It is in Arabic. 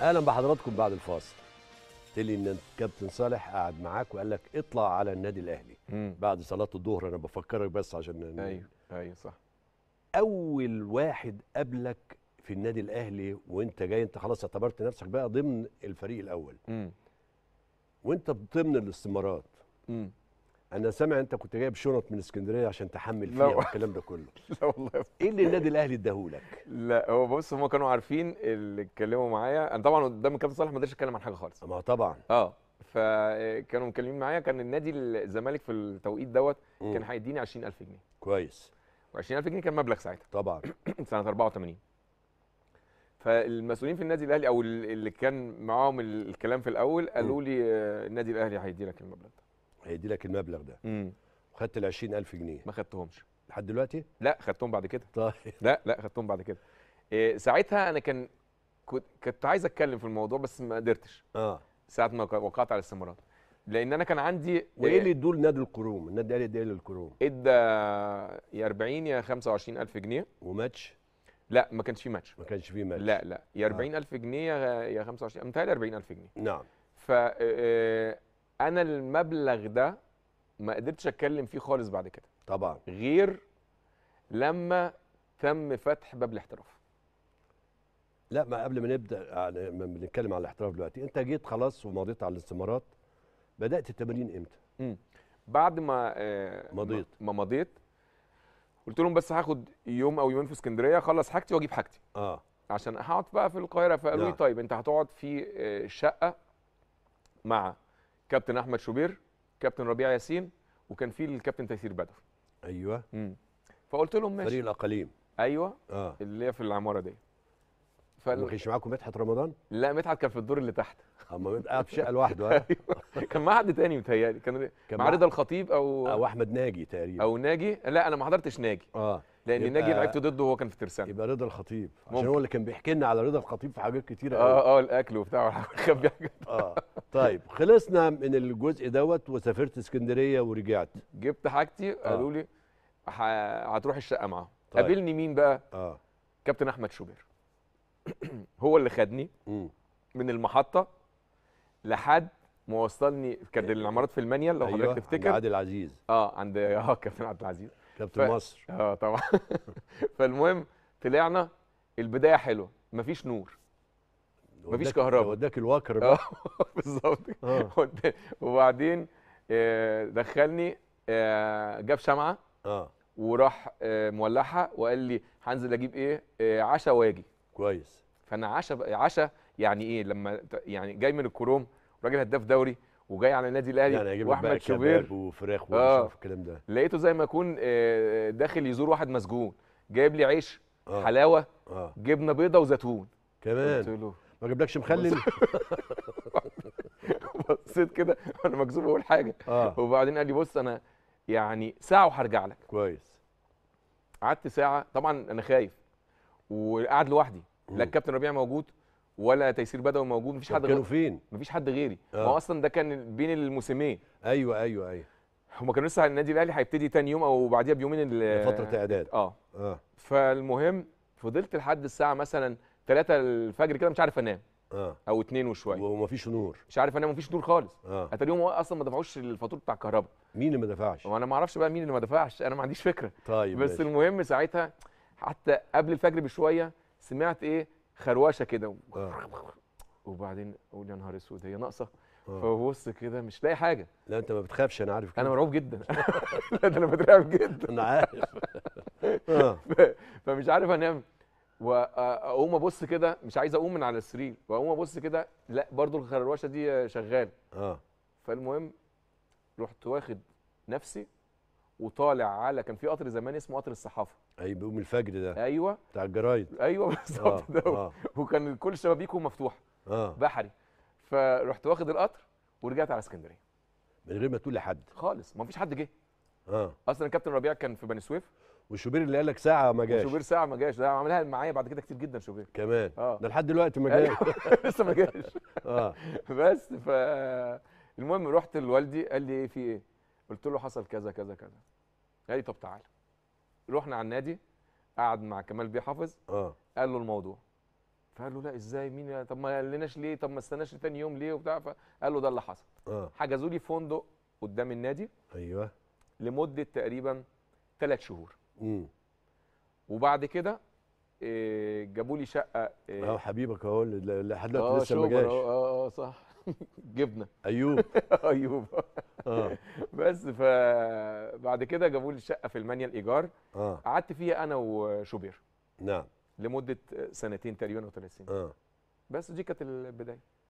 اهلا بحضراتكم بعد الفاصل قلت لي ان كابتن صالح قعد معاك وقال لك اطلع على النادي الاهلي مم. بعد صلاه الظهر انا بفكرك بس عشان ايوه ايوه صح اول واحد قابلك في النادي الاهلي وانت جاي انت خلاص اعتبرت نفسك بقى ضمن الفريق الاول مم. وانت ضمن الاستمارات مم. انا سامع انت كنت جايب شنط من اسكندريه عشان تحمل فيها والكلام ده كله لا والله ايه اللي النادي الاهلي اداهولك لا هو بص هم كانوا عارفين اللي اتكلموا معايا انا طبعا قدام الكابتن صالح ما قدرتش اتكلم عن حاجه خالص ما طبعا اه فكانوا مكلمين معايا كان النادي الزمالك في التوقيت دوت كان هيديني 20000 جنيه كويس و20000 جنيه كان مبلغ ساعتها طبعا سنه 84 فالمسؤولين في النادي الاهلي او اللي كان معاهم الكلام في الاول قالوا لي آه، النادي الاهلي هيدي لك المبلغ ده هيدي لك المبلغ ده امم وخدت ال 20000 جنيه ما خدتهمش لحد دلوقتي؟ لا خدتهم بعد كده طيب لا لا خدتهم بعد كده إيه ساعتها انا كان كنت عايز اتكلم في الموضوع بس ما قدرتش اه ساعه ما وقعت على الاستمارات لان انا كان عندي وايه إيه اللي ادوه لنادي القروم؟ النادي الاهلي ادى للقروم؟ ادى يا 40 يا 25000 جنيه وماتش؟ لا ما كانش فيه ماتش ما كانش فيه ماتش لا لا يا 40000 آه. جنيه يا 25 متهيألي 40000 جنيه نعم ف آه، آه، انا المبلغ ده ما قدرتش اتكلم فيه خالص بعد كده طبعا غير لما تم فتح باب الاحتراف لا ما قبل ما نبدا يعني بنتكلم على الاحتراف دلوقتي انت جيت خلاص ومضيت على الاستمارات بدات التمرين امتى مم. بعد ما آه مضيت ما مضيت قلت لهم بس هاخد يوم او يومين في اسكندريه اخلص حاجتي واجيب حاجتي اه عشان هقعد بقى في القاهره فقالوا لي نعم. طيب انت هتقعد في آه، شقه مع كابتن احمد شوبير كابتن ربيع ياسين وكان في الكابتن تيسير بدر ايوه امم فقلت لهم ماشي فريق الاقاليم ايوه آه. اللي هي في العماره دي فال... ما كانش معاكم مدحت رمضان؟ لا مدحت كان في الدور اللي تحت اما قاعد آه، في شقه لوحده آه. أيوة. كان مع حد تاني متهيألي كان, كان مع رضا الخطيب او آه، او احمد ناجي تقريبا او ناجي لا انا ما حضرتش ناجي اه لان يبقى... ناجي لعبت ضده وهو كان في ترسانه يبقى رضا الخطيب عشان ممكن. هو اللي كان بيحكي لنا على رضا الخطيب في حاجات كتيره اه اه الاكل وبتاع وخبي حاجات اه طيب خلصنا من الجزء دوت وسافرت اسكندريه ورجعت جبت حاجتي آه. قالوا لي هتروح الشقه معاهم طيب. قابلني مين بقى اه كابتن احمد شوبير هو اللي خدني م. من المحطه لحد ما وصلني كانت العمارات في المانيا لو أيوة حضرتك تفتكر عند عادل عزيز اه عند اه كابتن عبد العزيز كابتن ف... مصر اه طبعا فالمهم طلعنا البدايه حلوه مفيش نور مفيش كهرباء وداك الوكر بقى اه بالظبط اه. وبعدين آه، دخلني جاب شمعه اه وراح مولعها وقال لي هنزل اجيب ايه عشاء واجي كويس فانا عشاء عشاء يعني ايه لما يعني جاي من الكروم راجل هداف دوري وجاي على النادي الاهلي يعني واحمد شوبير وفراخ ومش الكلام ده لقيته زي ما يكون داخل يزور واحد مسجون جايب لي عيش آه. حلاوه آه. جبنه بيضه وزيتون كمان قلت له ما اجيبلكش مخلل بصيت كده انا مكذوب اقول حاجه آه. وبعدين قال لي بص انا يعني ساعه وهرجع لك كويس قعدت ساعه طبعا انا خايف وقاعد لوحدي لا الكابتن ربيع موجود ولا تيسير بدوي موجود مفيش حد كانوا فين مفيش حد غيري آه. ما هو اصلا ده كان بين الموسمين ايوه ايوه ايوه هما كانوا لسه النادي الاهلي هيبتدي تاني يوم او بعديها بيومين فتره اعداد اه اه فالمهم فضلت لحد الساعه مثلا 3 الفجر كده مش عارف انام اه او 2 وشويه ومفيش نور مش عارف انام مفيش نور خالص آه. اليوم اصلا ما دفعوش الفاتوره بتاع الكهرباء مين اللي ما دفعش؟ وانا ما اعرفش بقى مين اللي ما دفعش انا ما عنديش فكره طيب بس ماشي. المهم ساعتها حتى قبل الفجر بشويه سمعت ايه خروشه كده آه. وبعدين اقول يا نهار اسود هي ناقصه آه. فبص كده مش لاقي حاجه لا انت ما بتخافش انا عارف كده انا مرعوب جدا لا انا بترعب جدا انا عارف آه. فمش عارف انام واقوم ابص كده مش عايز اقوم من على السرير واقوم ابص كده لا برضو الخرواشه دي شغال اه فالمهم رحت واخد نفسي وطالع على كان في قطر زمان اسمه قطر الصحافه اي بيقوم الفجر ده ايوه بتاع الجرايد ايوه آه، بالظبط آه. ده آه. وكان كل شبابيكه مفتوحه آه. بحري فرحت واخد القطر ورجعت على اسكندريه من غير ما تقول لحد خالص ما فيش حد جه اه اصلا الكابتن ربيع كان في بني سويف وشوبير اللي قال لك ساعه ما جاش شوبير ساعه ما جاش ده عملها معايا بعد كده كتير جدا شوبير كمان اه ده لحد دلوقتي ما أيوه. جاش لسه ما جاش اه بس ف المهم رحت لوالدي قال لي ايه في ايه قلت له حصل كذا كذا كذا قال لي طب تعالى رحنا على النادي قعد مع كمال بيه حافظ اه قال له الموضوع فقال له لا ازاي مين طب ما قالناش ليه طب ما استناش تاني يوم ليه وبتاع فقال له ده اللي حصل اه حجزوا لي فندق قدام النادي ايوه لمده تقريبا ثلاث شهور مم. وبعد كده آه، جابوا لي شقه اه حبيبك اهو اللي لحد دلوقتي آه، لسه ما جاش اه اه, آه، صح جبنه ايوب ايوب اه بس فبعد كده جابوا لي شقه في المانيا الايجار اه قعدت فيها انا وشوبير نعم لمده سنتين تقريبا او ثلاث سنين اه بس دي كانت البدايه